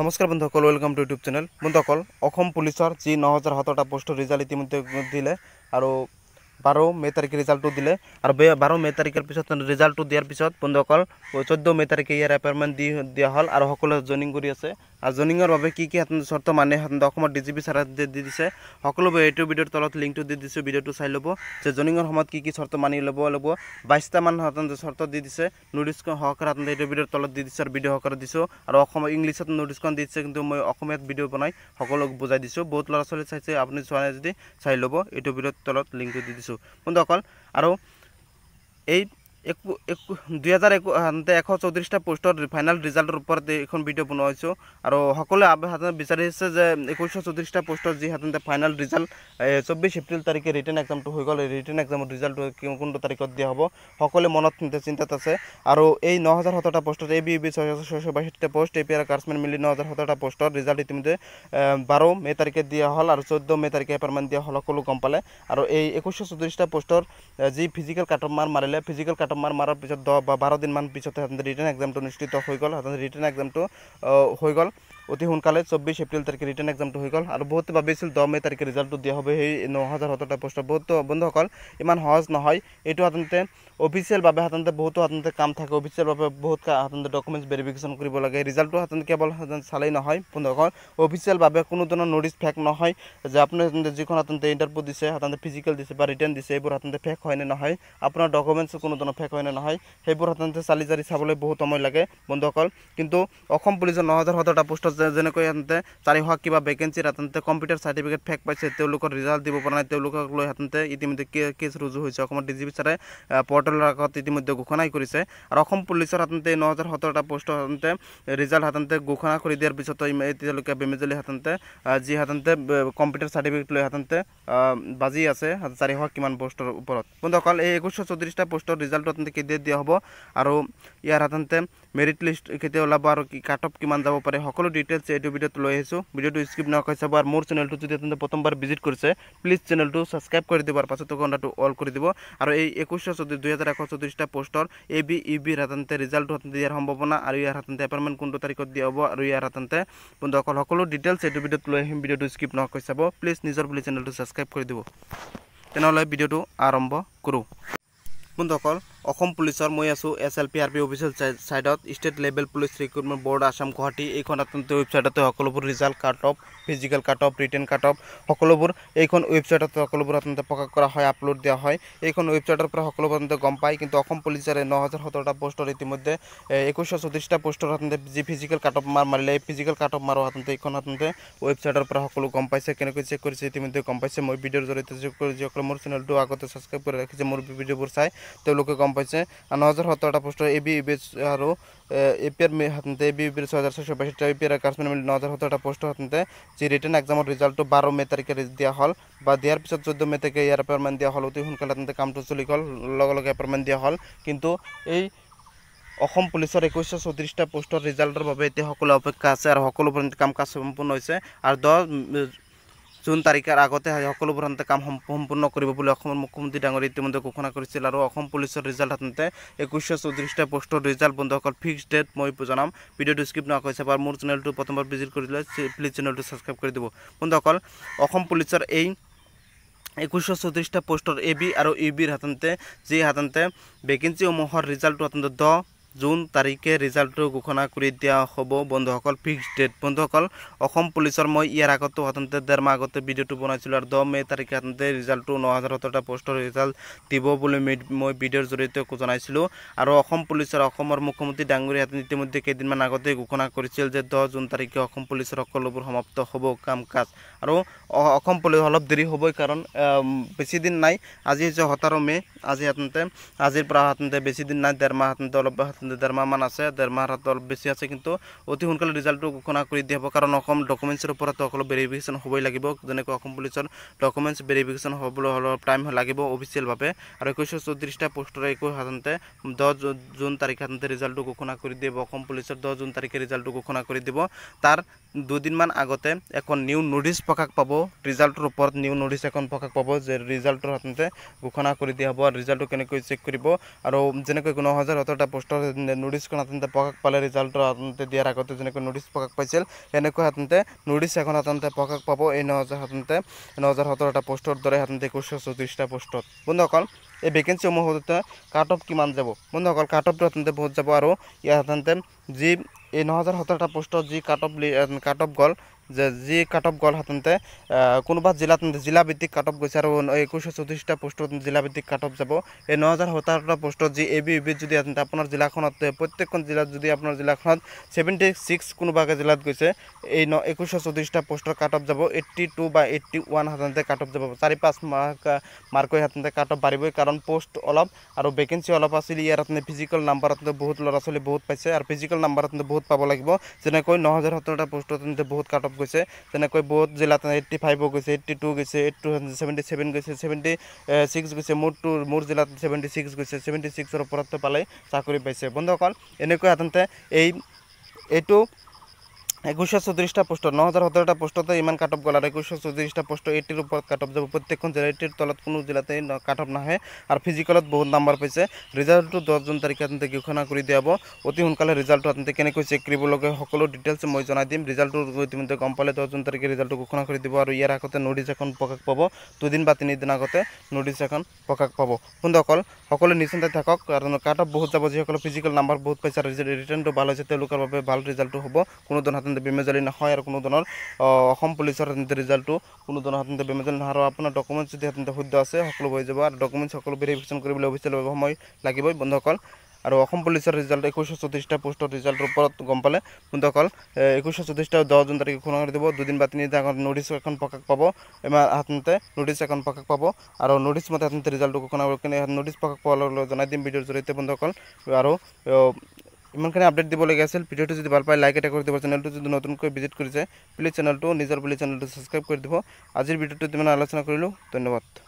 নমস্কাৰ বন্ধুসকল welcome to YouTube channel বন্ধুসকল অসম পুলিচৰ যি ন হাজাৰ সাতটা পোষ্টৰ ৰিজাল্ট ইতিমধ্যে দিলে আৰু বাৰ মে' তাৰিখে ৰিজাল্টটো দিলে আৰু বাৰ মে' তাৰিখৰ পিছত ৰিজাল্টটো দিয়াৰ পিছত বন্ধুসকল চৈধ্য মে' তাৰিখে ইয়াৰ এপইণ্টমেণ্ট দি দিয়া হ'ল আৰু সকলোৱে জইনিং কৰি আছে আৰু জনিঙৰ বাবে কি কি চৰ্ত মানে অসমৰ ডি জি পি চাৰে দি দিছে সকলোবোৰ এইটো ভিডিঅ'ৰ তলত লিংকটো দি দিছোঁ ভিডিঅ'টো চাই ল'ব যে জনিঙৰ সময়ত কি কি চৰ্ত মানি ল'ব ল'ব বাইছটামান চৰ্ত দি দিছে নুডিছকণ সহকাৰে আপোনাৰ এইটো ভিডিঅ'ৰ তলত দি দিছোঁ আৰু ভিডিঅ' সহকাৰে দিছোঁ আৰু অসমৰ ইংলিছত নুডিছকণ দিছে কিন্তু মই অসমীয়াত ভিডিঅ' বনাই সকলোক বুজাই দিছোঁ বহুত ল'ৰা ছোৱালী চাইছে আপুনি চোৱা নাই যদি চাই ল'ব এইটো ভিডিঅ'ৰ তলত লিংকটো দি দিছোঁ বন্ধুসকল আৰু এই দুহেজাৰ এশ চৌত্ৰিছটা পোষ্টৰ ফাইনেল ৰিজাল্টৰ ওপৰত এইখন ভিডিঅ' বনোৱাইছোঁ আৰু সকলোৱে সাধাৰণতে বিচাৰি আছে যে একৈছশ চৌত্ৰিছটা পোষ্টৰ যি সাধাৰণতে ফাইনেল ৰিজাল্ট চৌব্বিছ এপ্ৰিল তাৰিখে ৰিটাৰ্ণ এক্সামটো হৈ গ'ল ৰিটাৰ্ণ এক্সামৰ ৰিজাল্টটো কোনটো তাৰিখত দিয়া হ'ব সকলোৱে মনত চিন্তাত আছে আৰু এই ন হাজাৰ সোতৰটা পোষ্টত এ বি বি ছয় হাজাৰ ছয়শ বাষষ্ঠিটা পোষ্ট এ পি আৰ কাৰ্চমেন মিলি ন হাজাৰ সোতৰটা পোষ্টৰ ৰিজাল্ট ইতিমধ্যে বাৰ মে' তাৰিখে দিয়া হ'ল আৰু চৈধ্য মে' তাৰিখে এপাৰমেণ্ট দিয়া হ'ল সকলো গম পালে আৰু এই একৈছশ চৌত্ৰিছটা পোষ্টৰ যি ফিজিকেল কাটমাৰ মাৰিলে ফিজিকেল কাটমাৰ সপ্তাহমান মাৰাৰ পিছত দহ বা বাৰ দিনমান পিছতে সিহঁতে ৰিটেন এক্সামটো অনুষ্ঠিত হৈ গ'ল সিহঁতৰ ৰিটেন এক্সামটো হৈ গ'ল অতি সোনকালে চৌব্বিছ এপ্ৰিল তাৰিখে ৰিটাৰ্ণ এক্সামটো হৈ গ'ল আৰু বহুতে ভাবিছিল দহ মে তাৰিখে ৰিজাল্টটো দিয়া হ'ব সেই ন হাজাৰ সত্তৰটা পোষ্টৰ বহুতো বন্ধুসকল ইমান সহজ নহয় এইটো সাধাৰণতে অফিচিয়েলভাৱে সাধাৰণতে বহুতো সাধাৰণতে কাম থাকে অফিচিয়েলভাৱে বহুত সাধাৰণতে ডকুমেণ্টছ ভেৰিফিকেশ্যন কৰিব লাগে ৰিজাল্টটো সাধাৰণতে কেৱল সাধাৰণতে চালেই নহয় বন্ধুসকল অফিচিয়েলভাৱে কোনো ধৰণৰ নটিচ ফেক নহয় যে আপুনি সাধাৰণতে যিখন সাধাৰণতে ইণ্টাৰভিউ দিছে সাধাৰণতে ফিজিকেল দিছে বা ৰিটাৰ্ণ দিছে এইবোৰ সাধাৰণতে ফেক হয়নে নহয় আপোনাৰ ডকুমেণ্টছ কোনো ধৰণৰ ফেক হয়নে নহয় সেইবোৰ সাধাৰণতে চালি জাৰি চাবলৈ বহুত সময় লাগে বন্ধুসকল কিন্তু অসম পুলিচৰ ন হাজাৰ সত্তৰটা পোষ্টত যেনেকৈ হেঁতে চাৰিশ কিবা ভেকেঞ্চিৰ হাততে কম্পিউটাৰ চাৰ্টিফিকেট ফেক পাইছে তেওঁলোকৰ ৰিজাল্ট দিব পৰা নাই তেওঁলোকক লৈ হেঁতে ইতিমধ্যে কেছ ৰুজু হৈছে অসমৰ ডি জি পি ছাৰে পৰ্টেলৰ আগত ইতিমধ্যে ঘোষণাই কৰিছে আৰু অসম পুলিচৰ হাততে ন হাজাৰ সোতৰটা পোষ্টৰ সাধাৰণতে ৰিজাল্ট হাততে ঘোষণা কৰি দিয়াৰ পিছত তেওঁলোকে বেমেজালি হাততে যি হাততে কম্পিউটাৰ চাৰ্টিফিকেট লৈ হাততে বাজি আছে চাৰিশ কিমান পোষ্টৰ ওপৰত কিন্তু অকল এই একৈছশ চৌত্ৰিছটা পোষ্টৰ ৰিজাল্ট হাততে কেতিয়া দিয়া হ'ব আৰু ইয়াৰ হাততে মেৰিট লিষ্ট কেতিয়া ওলাব আৰু কি কাট অফ কিমান যাব পাৰে সকলো ডিটেইলছ এইটো ভিডিঅ'ত লৈ আহিছোঁ ভিডিঅ'টো স্কিপ নকৰি চাব আৰু মোৰ চেনেলটো যদি আপোনালোকে প্ৰথমবাৰ ভিজিট কৰিছে প্লিজ চেনেলটো ছাবস্ক্ৰাইব কৰি দিব আৰু পাছতো ঘণ্টাটো অল কৰি দিব আৰু এই একৈছশ চৌধ দুই হাজাৰ এশ চৌত্ৰিছটা পষ্টৰ এ বি ই বিৰ সাধাৰণতে ৰিজাল্টটো দিয়াৰ সম্ভাৱনা আৰু ইয়াৰ সাধাৰণতে এপইণ্টমেণ্ট কোনটো তাৰিখত দিয়া হ'ব আৰু ইয়াৰ সাধাৰণতে বন্ধুসকল সকলো ডিটেইলছ এইটো ভিডিঅ'ত লৈ আহিম ভিডিঅ'টো স্কিপ নকৰি চাব প্লিজ নিজৰ বুলি চেনেলটো ছাবস্ক্ৰাইব কৰি দিব তেনেহ'লে ভিডিঅ'টো আৰম্ভ কৰোঁ বন্ধুসকল অসম পুলিশর মই আছো এসএলপি আরপি অফিসিয়াল সাইডত state level police recruitment board Assam Guwahati এই আপনাদের ওয়েবসাইটতে সকলবর result cut off physical cut off written cut off সকলবর এই ওয়েবসাইটতে সকলবর আপনাদের প্রকাশ করা হয় আপলোড দেওয়া হয় এই ওয়েবসাইটের সকলবর আপনাদের গম পায় কিন্তু অসম পুলিশের ন হাজার সতেরোটা পোস্টর ইতিমধ্যে একুশশো চৌত্রিশটা পোস্টর আপনাদের যে ফিজিক্যাল কাট অফ মার মারিলে এই ফিজিক্যাল কাট অফ মারো আপনাদের এই আপনাদের ওয়েবসাইটের সকলো গম পাইছে কেন চেক করেছে ইতিমধ্যে গম পাইছে মই ভিডিওর জড়িয়ে চেক করে যে সকলে মোট চ্যানেলটা আগতে সাবস্ক্রাইব করে রাখিছে মোট ভিডিওবর চাই তেওঁলোকে গম পাইছে আর ন হাজার সত্তর টা পোস্টার A B R A P R হাতে এ বি বিস হাজার ছয়শ বাইশটা এ পি আর কাশ্মীর মিলে ন হাজার সত্তর টা পোস্টার হাতে যে রিটার্ন এক্সামর রিজাল্ট বারো মে তারিখে দিয়া হল বা দিয়ার পিছত চোদ্দ মে তারিখে ইয়ার এপয়েন্টমেন্ট দিয়া হল অতি সোনকালে হাতে কামটো চলি গেল লগে এপয়েন্টমেন্ট দিয়া হল কিন্তু এই অসম পুলিশের একুশশ চৌত্রিশটা পোস্টর রিজাল্টের বাবে এতিয়া সকলে অপেক্ষা আছে আর সকল কাম কাজ সম্পূর্ণ হয়েছে আর দশ জুন তারিখের আগতে সকল প্রান্তে কাম সম্পূর্ণ করব বলে মুখ্যমন্ত্রী ডাঙরিয়া ইতিমধ্যে ঘোষণা করেছিল আর পুলিশের রিজাল্ট হাতে একুশ চৌত্রিশটা পোস্টর রিজাল্ট বন্ধ অকাল ফিক্স ডেট মই জানাম ভিডিওটি স্ক্রিপ্ট নোহা হয়েছে আর মূল চ্যানেলটি প্রথমবার ভিজিট করলে প্লিজ চ্যানেলটি সাবস্ক্রাইব করে দিব বন্ধু অকাল পুলিশের এই একুশ চৌত্রিশটা পোস্টর এ বি আর ইউ বির হাতে যে হাতে ভেকেন্সি সমূহের রিজাল্ট হাতে দ জুন তারিখে রিজাল্ট ঘোষণা করে দিয়া হব বন্ধুসল ফিক্সড ডেট বন্ধুসল পুলিশের মই ইয়ার আগত সাধারণত দেড় মাহ আগতে ভিডিওটি বনাইছিল আর দহ মে তারিখে সাধারণত রিজাল্ট ন হাজার সতেরোটা পোস্টর রিজাল্ট দিব বলে মই ভিডিওর জড়িয়ে জানাইছিল আর পুলিশের মুখ্যমন্ত্রী ডাঙ্গুরী হাতে ইতিমধ্যে কেদিনমান আগতে ঘোষণা করেছিল যে দহ জুন তারিখে পুলিশের সকলবর সমাপ্ত হব কাম কাজ আর পুলিশ অল্প দেরি হবই কারণ বেশি দিন নাই আজি হচ্ছে সতেরো মে আজি সাধারণত আজির প্রায় সাধারণত বেশি নাই দেড় মাহ সাধারণত ডেৰমাহমান আছে ডেৰমাহ তলত বেছি আছে কিন্তু অতি সোনকালে ৰিজাল্টটো ঘোষণা কৰি দিয়া হ'ব কাৰণ অসম ডকুমেণ্টছৰ ওপৰতো অকল ভেৰিফিকেশ্যন হ'বই লাগিব যেনেকৈ অসম পুলিচৰ ডকুমেণ্টছ ভেৰিফিকেশ্যন হ'বলৈ হ'লে টাইম লাগিব অফিচিয়েলভাৱে আৰু একৈছশ চৌত্ৰিছটা পোষ্টৰ একৈছ সাধাৰণতে দহ জুন তাৰিখে সাধাৰণতে ৰিজাল্টটো ঘোষণা কৰি দিব অসম পুলিচৰ দহ জুন তাৰিখে ৰিজাল্টটো ঘোষণা কৰি দিব তাৰ দুদিনমান আগতে এখন নিউ নোটিছ প্ৰকাশ পাব ৰিজাল্টৰ ওপৰত নিউ নোটিছ এখন প্ৰকাশ পাব যে ৰিজাল্টৰ সাধাৰণতে ঘোষণা কৰি দিয়া হ'ব ৰিজাল্টটো কেনেকৈ চেক কৰিব আৰু যেনেকৈ ন হাজাৰ সোতৰটা পোষ্টৰ নুডিছখন আচলতে পকাক পালে ৰিজাল্টটো আচলতে দিয়াৰ আগতে যেনেকৈ নুডিছ পকাক পাইছিল এনেকুৱা আচলতে নুডিছ এখন আচলতে পকাক পাব এই ন হাজাৰ সাধাৰণতে ন হাজাৰ সোতৰটা পষ্টৰ দৰে সাধাৰণতে একৈছশ চৌত্ৰিছটা পষ্টত বন্ধুসকল এই ভেকেঞ্চিসমূহ কাট অফ কিমান যাব বন্ধুসকল কাট অফটো আচলতে বহুত যাব আৰু ইয়াৰ সাধাৰণতে যি এই ন হাজাৰ সোতৰটা পোষ্টত যি কাট অফ কাট অফ গ'ল যে যি কাট অফ গ'ল সাধাৰণতে কোনোবা জিলাত জিলাভিত্তিক কাট অফ গৈছে আৰু একৈছশ চৌত্ৰিছটা পোষ্টত জিলাভিত্তিক কাট অফ যাব এই ন হাজাৰ সোতৰটা পোষ্টত যি এ বি ইউ বিত যদি সাধাৰণতে আপোনাৰ জিলাখনত প্ৰত্যেকখন জিলাত যদি আপোনাৰ জিলাখনত ছেভেণ্টি ছিক্স কোনোবাকৈ জিলাত গৈছে এই ন একৈছশ চৌত্ৰিছটা পোষ্টৰ কাট অফ যাব এইট্টি টু বা এইট্টি ওৱান সাধাৰণতে কাট অফ যাব চাৰি পাঁচ মাৰ্ক মাৰ্কৈ সাধাৰণতে কাট অফ বাঢ়িবই কাৰণ পোষ্ট অলপ আৰু ভেকেঞ্চি অলপ আছিল ইয়াৰ সাধাৰণতে ফিজিকেল নাম্বাৰত বহুত ল'ৰা ছোৱালী বহুত পাইছে আৰু ফিজিকেল নাম্বাৰত বহুত কাটঅফ পাব লাগিব যেনেকৈ ন হাজাৰ সত্তৰটা পোষ্টত তেন্তে বহুত কাটঅফ গৈছে যেনেকৈ বহুত জিলাত এইট্টি ফাইভো গৈছে এইট্টি টু গৈছে এইট টু ছেভেণ্টি ছেভেন গৈছে ছেভেণ্টি ছিক্স গৈছে মোৰ টু মোৰ জিলাত ছেভেণ্টি ছিক্স গৈছে ছেভেণ্টি ছিক্সৰ ওপৰততো পালে চাকৰি পাইছে বন্ধুসকল এনেকৈ সাধাৰণতে এই এইটো একুশ চৌত্রিশটা পোস্টত ন হাজার সতেরোটা পোস্টতে ইমান কাটঅফ গলার একুশ চৌত্রিশটা পোস্ট এইটির উপর কাটঅফ যাব প্রত্যেক জেলা এইটির তলত কোনো জেলাতে কাটঅফ না হয় আর ফিজিক্যালত বহুত নাম্বার পাইছে রিজাল্টটা দশ জুন তারিখে আপনাদের ঘোষণা করে দিয়াব অতি সোনকালে রিজাল্ট আপনাদের কেন চেক করবলে সকল ডিটেলস মই জানাই দিম রিজাল্ট ইতিমধ্যে গম পালে দশ জুন তারিখে রিজাল্ট ঘোষণা করে দিব আর ইয়ার আগতে নোটিস এখন প্রকাশ পাব দুদিন বা তিনদিন আগতে নোটিস এখন প্রকাশ পাব বন্ধু অকল সকলে নিশ্চিন্তায় থাকক কারণ কাটঅফ বহুত যাব যখন ফিজিক্যাল নাম্বার বহুত পাইছে আর রিটার্নটা ভালো হয়েছে তেলকর ভাল রিজাল্ট হব কোনো ধরনের বেমেজালি নহয় আৰু কোনো ধৰণৰ অসম পুলিচৰ আপোনাৰ ৰিজাল্টটো কোনো ধৰণৰ আপোনাৰ বেমেজালি নহয় আৰু আপোনাৰ ডকুমেণ্টছ যদি আপোনাৰ শুদ্ধ আছে সকলো হৈ যাব আৰু ডকুমেণ্টছ সকলো ভেৰিফিকেশ্যন কৰিবলৈ অফিচিয়েল সময় লাগিবই বন্ধুসকল আৰু অসম পুলিচৰ ৰিজাল্ট একৈছশ চৌত্ৰিছটা পোষ্টৰ ৰিজাল্টৰ ওপৰত গম পালে বন্ধুসকল একৈছশ চৌত্ৰিছটা দহ জুন তাৰিখে ঘোষণা কৰি দিব দুদিন বা তিনিদিন আগত নটিছ এখন প্ৰকাশ পাব এমাহ আপোনাৰ নটিছ এখন প্ৰকাশ পাব আৰু নটিছ মতে আপোনাৰ ৰিজাল্টটো ঘোষণা কৰিব কিন্তু নটিছ প্ৰকাশ পোৱাৰ লগে লগে জনাই দিম ভিডিঅ'ৰ জৰিয়তে বন্ধুসকল আৰু ইমানখিনি আপডেট দিবলগীয়া আছিল ভিডিওটো যদি ভাল পায় লাইক এটা কৰি দিব চেনেলটো যদি নতুনকৈ ভিজিট কৰিছে প্লিজ চেনেলটো নিজৰ বুলি চেনেলটো ছাবস্ক্ৰাইব কৰি দিব আজিৰ ভিডিঅ'টোত ইমান আলোচনা কৰিলোঁ ধন্যবাদ